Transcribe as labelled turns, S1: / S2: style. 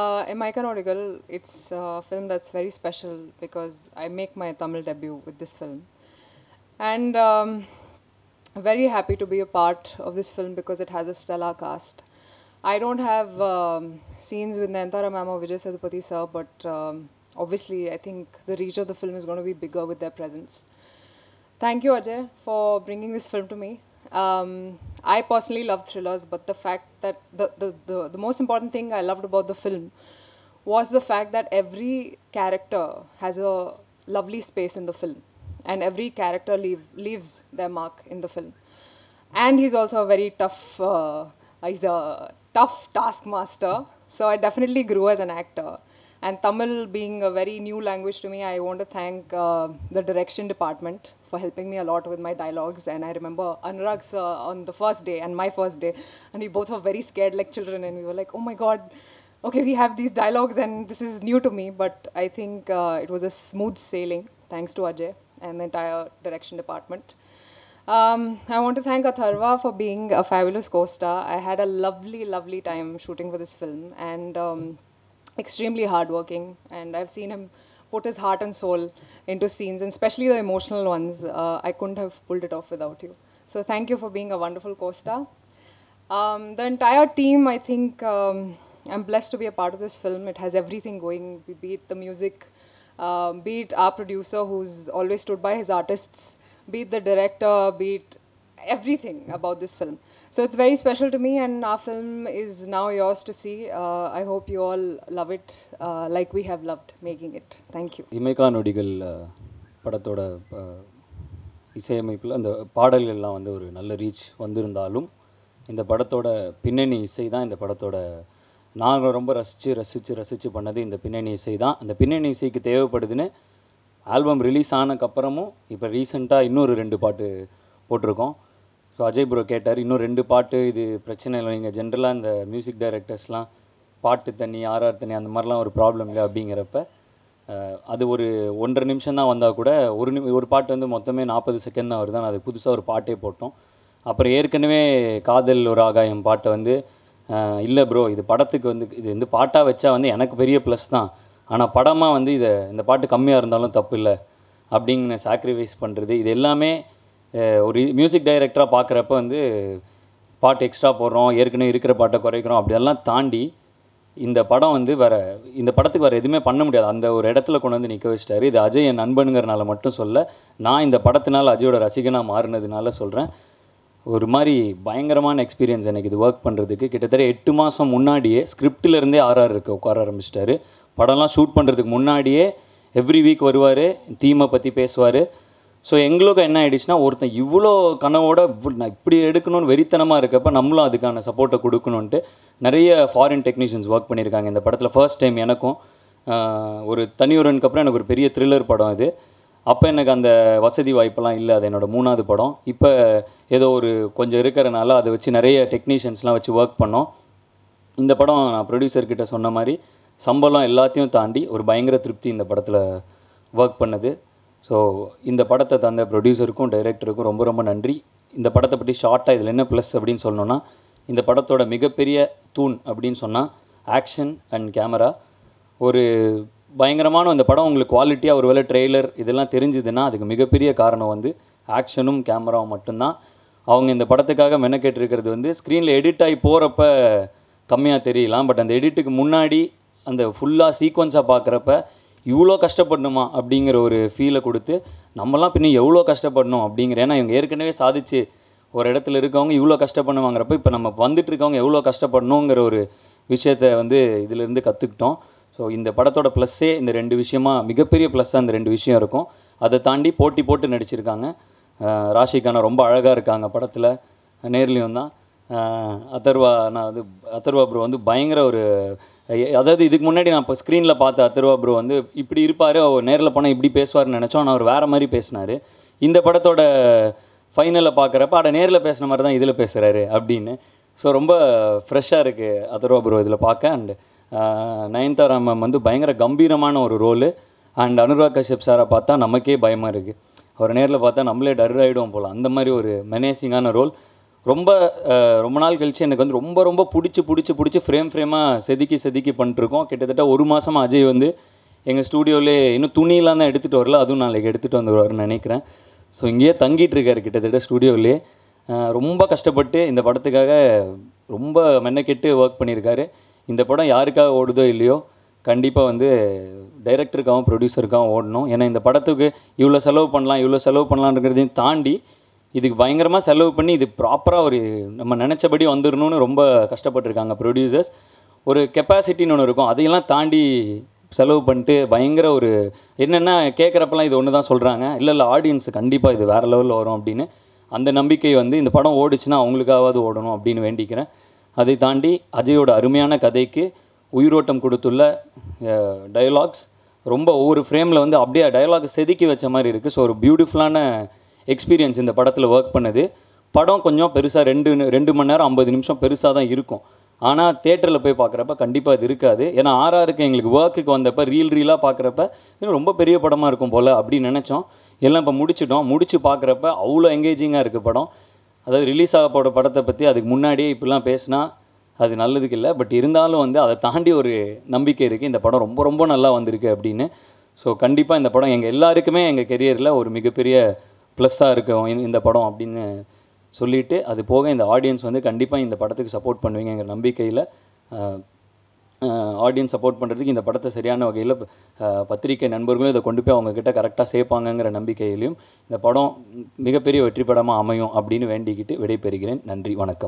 S1: Uh, in my it's a film that's very special because I make my Tamil debut with this film. And um, very happy to be a part of this film because it has a stellar cast. I don't have um, scenes with Nayantara Mama or Vijay sir, but um, obviously I think the reach of the film is going to be bigger with their presence. Thank you, Ajay, for bringing this film to me. Um, I personally love thrillers, but the fact that the, the, the, the most important thing I loved about the film was the fact that every character has a lovely space in the film, and every character leave, leaves their mark in the film. And he's also a very tough, uh, he's a tough taskmaster, so I definitely grew as an actor. And Tamil being a very new language to me, I want to thank uh, the direction department for helping me a lot with my dialogues. And I remember Anurag sir on the first day and my first day, and we both were very scared like children, and we were like, oh my god, okay, we have these dialogues and this is new to me, but I think uh, it was a smooth sailing thanks to Ajay and the entire direction department. Um, I want to thank Atharva for being a fabulous co-star. I had a lovely, lovely time shooting for this film and um, extremely hardworking, and I've seen him put his heart and soul into scenes, and especially the emotional ones. Uh, I couldn't have pulled it off without you. So thank you for being a wonderful co-star. Um, the entire team, I think, um, I'm blessed to be a part of this film. It has everything going, be it the music, um, be it our producer who's always stood by his artists, be it the director, be it everything about this film. So it's very special to me, and our film is now yours to see. Uh, I hope you all love it uh, like we have loved making it. Thank you.
S2: இமைகா நொடிகள் uh, படத்தோட uh, இசையமைப்பில் அந்த பாடல்கள் எல்லாம் வந்து ஒரு நல்ல reach வந்திருந்தாலும் இந்த படத்தோட பின்னணி இசை தான் இந்த படத்தோட நாங்கள் ரொம்ப ரசித்து ரசித்து ரசித்து பண்ணது இந்த பின்னணி இசை தான் அந்த பின்னணி இசைக்கு தேவைப்படுதுன்னு ஆல்பம் ரிலீஸ் ஆனதுக்கப்புறமும் இப்போ ரீசெண்டாக இன்னொரு ரெண்டு பாட்டு போட்டிருக்கோம் ஸோ அஜய் ப்ரோ கேட்டார் இன்னும் ரெண்டு பாட்டு இது பிரச்சனை இல்லை நீங்கள் ஜென்ரலாக இந்த மியூசிக் டைரக்டர்ஸ்லாம் பாட்டு தண்ணி ஆர்ஆர் தண்ணி அந்த மாதிரிலாம் ஒரு ப்ராப்ளம் இல்லை அப்படிங்கிறப்ப அது ஒரு ஒன்றரை நிமிஷம் தான் வந்தால் கூட ஒரு நிமி ஒரு பாட்டு வந்து மொத்தமே நாற்பது செகண்ட் தான் வருது அது புதுசாக ஒரு பாட்டே போட்டோம் அப்புறம் ஏற்கனவே காதல் ஒரு ஆகாயம் பாட்டை வந்து இல்லை ப்ரோ இது படத்துக்கு வந்து இது வந்து பாட்டாக வச்சா வந்து எனக்கு பெரிய ப்ளஸ் தான் ஆனால் படமாக வந்து இதை இந்த பாட்டு கம்மியாக இருந்தாலும் தப்பு இல்லை அப்படிங்கிற சாக்ரிஃபைஸ் பண்ணுறது இது எல்லாமே ஒரு மியூசிக் டைரக்டராக பார்க்குறப்ப வந்து பாட்டு எக்ஸ்ட்ரா போடுறோம் ஏற்கனவே இருக்கிற பாட்டை குறைக்கிறோம் அப்படியெல்லாம் தாண்டி இந்த படம் வந்து வேறு இந்த படத்துக்கு வேறு எதுவுமே பண்ண முடியாது அந்த ஒரு இடத்துல கொண்டு வந்து நிற்க வச்சிட்டாரு இது அஜய் என் நண்பனுங்கிறனால மட்டும் சொல்ல நான் இந்த படத்தினால் அஜயோட ரசிகனாக மாறினதுனால சொல்கிறேன் ஒரு மாதிரி பயங்கரமான எக்ஸ்பீரியன்ஸ் எனக்கு இது ஒர்க் பண்ணுறதுக்கு கிட்டத்தட்ட எட்டு மாதம் முன்னாடியே ஸ்கிரிப்டிலேருந்தே ஆர்ஆர் இருக்க உட்கார ஆரம்பிச்சிட்டாரு படம்லாம் ஷூட் பண்ணுறதுக்கு முன்னாடியே எவ்ரி வீக் வருவார் தீமை பற்றி பேசுவார் ஸோ எங்களுக்கு என்ன ஆகிடுச்சுன்னா ஒருத்தன் இவ்வளோ கனவோட நான் இப்படி எடுக்கணும்னு வெறித்தனமாக இருக்கப்போ நம்மளும் அதுக்கான சப்போர்ட்டை கொடுக்கணுன்ட்டு நிறைய ஃபாரின் டெக்னீஷியன்ஸ் ஒர்க் பண்ணியிருக்காங்க இந்த படத்தில் ஃபர்ஸ்ட் டைம் எனக்கும் ஒரு தனியொருனுக்கு அப்புறம் எனக்கு ஒரு பெரிய த்ரில்லர் படம் இது அப்போ எனக்கு அந்த வசதி வாய்ப்பெல்லாம் இல்லை அது என்னோடய மூணாவது படம் இப்போ ஏதோ ஒரு கொஞ்சம் இருக்கிறனால அதை வச்சு நிறைய டெக்னீஷியன்ஸ்லாம் வச்சு ஒர்க் பண்ணோம் இந்த படம் நான் ப்ரொடியூசர்கிட்ட சொன்ன மாதிரி சம்பளம் எல்லாத்தையும் தாண்டி ஒரு பயங்கர திருப்தி இந்த படத்தில் ஒர்க் பண்ணுது ஸோ இந்த படத்தை தந்த ப்ரொடியூசருக்கும் டைரக்டருக்கும் ரொம்ப ரொம்ப நன்றி இந்த படத்தை பற்றி ஷார்ட்டாக இதில் என்ன ப்ளஸ் அப்படின்னு சொல்லணுன்னா இந்த படத்தோட மிகப்பெரிய தூண் அப்படின்னு சொன்னால் ஆக்ஷன் அண்ட் கேமரா ஒரு பயங்கரமான இந்த படம் உங்களுக்கு குவாலிட்டியாக ஒரு வேலை ட்ரெய்லர் இதெல்லாம் தெரிஞ்சுதுன்னா அதுக்கு மிகப்பெரிய காரணம் வந்து ஆக்ஷனும் கேமராவும் மட்டும்தான் அவங்க இந்த படத்துக்காக மெனக்கேட்டிருக்கிறது வந்து ஸ்க்ரீனில் எடிட் ஆகி போகிறப்ப கம்மியாக தெரியலாம் பட் அந்த எடிட்டுக்கு முன்னாடி அந்த ஃபுல்லாக சீக்வன்ஸாக பார்க்குறப்ப இவ்வளோ கஷ்டப்படணுமா அப்படிங்கிற ஒரு ஃபீலை கொடுத்து நம்மலாம் பின்ன எவ்வளோ கஷ்டப்படணும் அப்படிங்கிற ஏன்னா இவங்க ஏற்கனவே சாதிச்சு ஒரு இடத்துல இருக்கவங்க இவ்வளோ கஷ்டப்படுவாங்கிறப்ப இப்போ நம்ம வந்துட்டு இருக்கவங்க எவ்வளோ கஷ்டப்படணுங்கிற ஒரு விஷயத்த வந்து இதிலேருந்து கற்றுக்கிட்டோம் ஸோ இந்த படத்தோட ப்ளஸ்ஸே இந்த ரெண்டு விஷயமாக மிகப்பெரிய ப்ளஸ்ஸாக இந்த ரெண்டு விஷயம் இருக்கும் அதை தாண்டி போட்டி போட்டு நடிச்சிருக்காங்க ராஷிகானா ரொம்ப அழகாக இருக்காங்க படத்தில் நேர்லேயும் தான் அதர்வா நான் வந்து அதர்வா ப்ரோ வந்து பயங்கர ஒரு அதாவது இதுக்கு முன்னாடி நான் இப்போ ஸ்க்ரீனில் பார்த்த அத்தர்வா ப்ரோ வந்து இப்படி இருப்பார் அவர் நேரில் போனால் இப்படி பேசுவார்னு நினச்சோம் ஆனால் அவர் வேறு மாதிரி பேசினார் இந்த படத்தோட ஃபைனலில் பார்க்குறப்ப அதை நேரில் பேசின மாதிரி தான் இதில் பேசுகிறாரு அப்படின்னு ஸோ ரொம்ப ஃப்ரெஷ்ஷாக இருக்குது அதர்வா ப்ரோ இதில் பார்க்க அண்டு நயன்தாரா மேம் வந்து பயங்கர கம்பீரமான ஒரு ரோலு அண்ட் அனுராக் கஷ்யப் சாரை பார்த்தா நமக்கே பயமாக இருக்குது அவர் நேரில் பார்த்தா நம்மளே டர் ஆகிடுவோம் போல் அந்த மாதிரி ஒரு மெனேசிங்கான ரோல் ரொம்ப ரொம்ப நாள் கழித்து எனக்கு வந்து ரொம்ப ரொம்ப பிடிச்சி பிடிச்சி பிடிச்சி ஃப்ரேம் ஃப்ரேமாக செதுக்கி செதுக்கி பண்ணிட்டுருக்கோம் கிட்டத்தட்ட ஒரு மாதமாக அஜய் வந்து எங்கள் ஸ்டூடியோவிலே இன்னும் துணியெலாம் தான் எடுத்துகிட்டு வரல அதுவும் நாளைக்கு எடுத்துகிட்டு வந்துடுவார்னு நினைக்கிறேன் ஸோ இங்கேயே தங்கிட்டு இருக்காரு கிட்டத்தட்ட ஸ்டூடியோவிலே ரொம்ப கஷ்டப்பட்டு இந்த படத்துக்காக ரொம்ப மென்னக்கெட்டு ஒர்க் பண்ணியிருக்காரு இந்த படம் யாருக்காக ஓடுதோ இல்லையோ கண்டிப்பாக வந்து டைரக்டருக்காகவும் ப்ரொடியூசருக்காகவும் ஓடணும் ஏன்னா இந்த படத்துக்கு இவ்வளோ செலவு பண்ணலாம் இவ்வளோ செலவு பண்ணலான்றதையும் தாண்டி இதுக்கு பயங்கரமாக செலவு பண்ணி இது ப்ராப்பராக ஒரு நம்ம நினச்சபடி வந்துடணும்னு ரொம்ப கஷ்டப்பட்டுருக்காங்க ப்ரொடியூசர்ஸ் ஒரு கெப்பாசிட்டின்னு ஒன்று இருக்கும் அதையெல்லாம் தாண்டி செலவு பண்ணிட்டு பயங்கர ஒரு என்னென்னா கேட்குறப்பெல்லாம் இது ஒன்று தான் சொல்கிறாங்க இல்லை இல்லை ஆடியன்ஸு கண்டிப்பாக இது வேறு லெவலில் வரும் அப்படின்னு அந்த நம்பிக்கை வந்து இந்த படம் ஓடிச்சுன்னா அவங்களுக்காவது ஓடணும் அப்படின்னு வேண்டிக்கிறேன் அதை தாண்டி அஜயோட அருமையான கதைக்கு உயிரோட்டம் கொடுத்துள்ள டயலாக்ஸ் ரொம்ப ஒவ்வொரு ஃப்ரேமில் வந்து அப்படியே டயலாக் செதுக்கி வச்ச மாதிரி இருக்குது ஸோ ஒரு பியூட்டிஃபுல்லான எக்ஸ்பீரியன்ஸ் இந்த படத்தில் ஒர்க் பண்ணுது படம் கொஞ்சம் பெருசாக ரெண்டு ரெண்டு மணி நேரம் ஐம்பது நிமிஷம் பெருசாக தான் இருக்கும் ஆனால் தேட்டரில் போய் பார்க்குறப்ப கண்டிப்பாக அது இருக்காது ஏன்னா ஆறாருக்கு எங்களுக்கு ஒர்க்குக்கு வந்தப்போ ரீல் ரீலாக பார்க்குறப்ப இன்னும் ரொம்ப பெரிய படமாக இருக்கும் போல் அப்படின்னு நினச்சோம் எல்லாம் இப்போ முடிச்சிட்டோம் முடித்து பார்க்குறப்ப அவ்வளோ எங்கேஜிங்காக இருக்குது படம் அதாவது ரிலீஸ் ஆக போகிற படத்தை பற்றி அதுக்கு முன்னாடியே இப்படிலாம் பேசினா அது நல்லதுக்கு இல்லை பட் இருந்தாலும் வந்து அதை தாண்டி ஒரு நம்பிக்கை இருக்குது இந்த படம் ரொம்ப ரொம்ப நல்லா வந்திருக்கு அப்படின்னு ஸோ கண்டிப்பாக இந்த படம் எங்கள் எல்லாருக்குமே எங்கள் கெரியரில் ஒரு மிகப்பெரிய ப்ளஸ்ஸாக இருக்கும் இந்த படம் அப்படின்னு சொல்லிவிட்டு அது போக இந்த ஆடியன்ஸ் வந்து கண்டிப்பாக இந்த படத்துக்கு சப்போர்ட் பண்ணுவீங்கிற நம்பிக்கையில் ஆடியன்ஸ் சப்போர்ட் பண்ணுறதுக்கு இந்த படத்தை சரியான வகையில் பத்திரிக்கை நண்பர்களும் இதை கொண்டு போய் அவங்கக்கிட்ட கரெக்டாக சேர்ப்பாங்கங்கிற நம்பிக்கையிலையும் இந்த படம் மிகப்பெரிய வெற்றி படமாக அமையும் அப்படின்னு வேண்டிக்கிட்டு விடைபெறுகிறேன் நன்றி வணக்கம்